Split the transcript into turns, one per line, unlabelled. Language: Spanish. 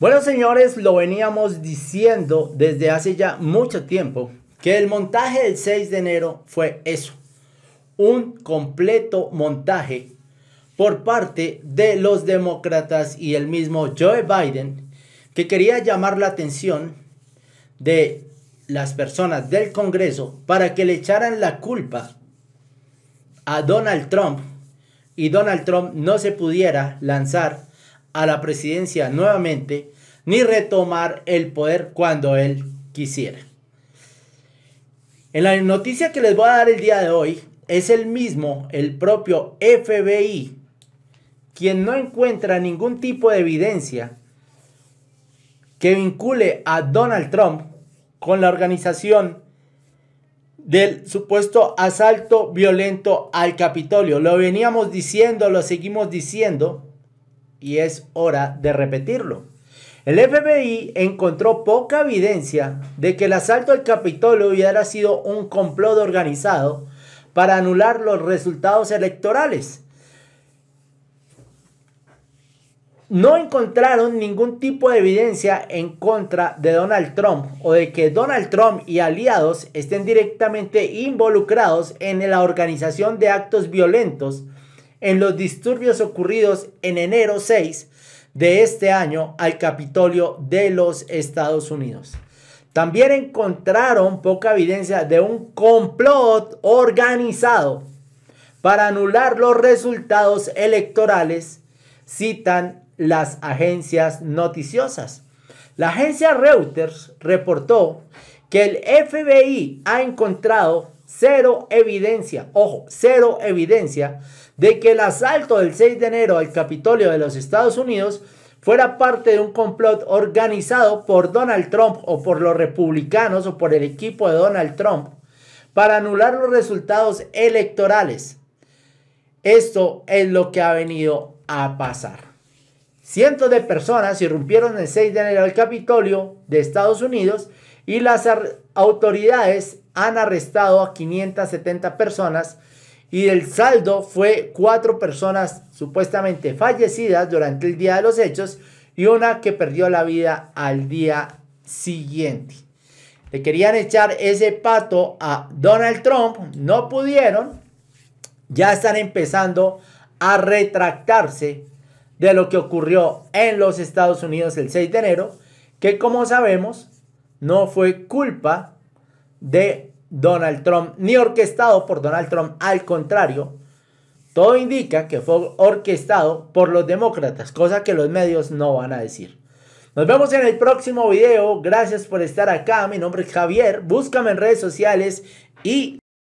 Bueno, señores, lo veníamos diciendo desde hace ya mucho tiempo que el montaje del 6 de enero fue eso, un completo montaje por parte de los demócratas y el mismo Joe Biden que quería llamar la atención de las personas del Congreso para que le echaran la culpa a Donald Trump y Donald Trump no se pudiera lanzar a la presidencia nuevamente ni retomar el poder cuando él quisiera. En la noticia que les voy a dar el día de hoy es el mismo, el propio FBI, quien no encuentra ningún tipo de evidencia que vincule a Donald Trump con la organización del supuesto asalto violento al Capitolio. Lo veníamos diciendo, lo seguimos diciendo y es hora de repetirlo. El FBI encontró poca evidencia de que el asalto al Capitolio hubiera sido un complot organizado para anular los resultados electorales. No encontraron ningún tipo de evidencia en contra de Donald Trump o de que Donald Trump y aliados estén directamente involucrados en la organización de actos violentos en los disturbios ocurridos en enero 6 de este año al Capitolio de los Estados Unidos. También encontraron poca evidencia de un complot organizado para anular los resultados electorales, citan las agencias noticiosas. La agencia Reuters reportó que el FBI ha encontrado cero evidencia, ojo, cero evidencia de que el asalto del 6 de enero al Capitolio de los Estados Unidos fuera parte de un complot organizado por Donald Trump o por los republicanos o por el equipo de Donald Trump para anular los resultados electorales. Esto es lo que ha venido a pasar. Cientos de personas irrumpieron el 6 de enero al Capitolio de Estados Unidos y las autoridades han arrestado a 570 personas y el saldo fue cuatro personas supuestamente fallecidas durante el día de los hechos y una que perdió la vida al día siguiente. Le querían echar ese pato a Donald Trump, no pudieron, ya están empezando a retractarse de lo que ocurrió en los Estados Unidos el 6 de enero, que como sabemos no fue culpa de Donald Trump ni orquestado por Donald Trump. Al contrario, todo indica que fue orquestado por los demócratas, cosa que los medios no van a decir. Nos vemos en el próximo video. Gracias por estar acá. Mi nombre es Javier. Búscame en redes sociales y...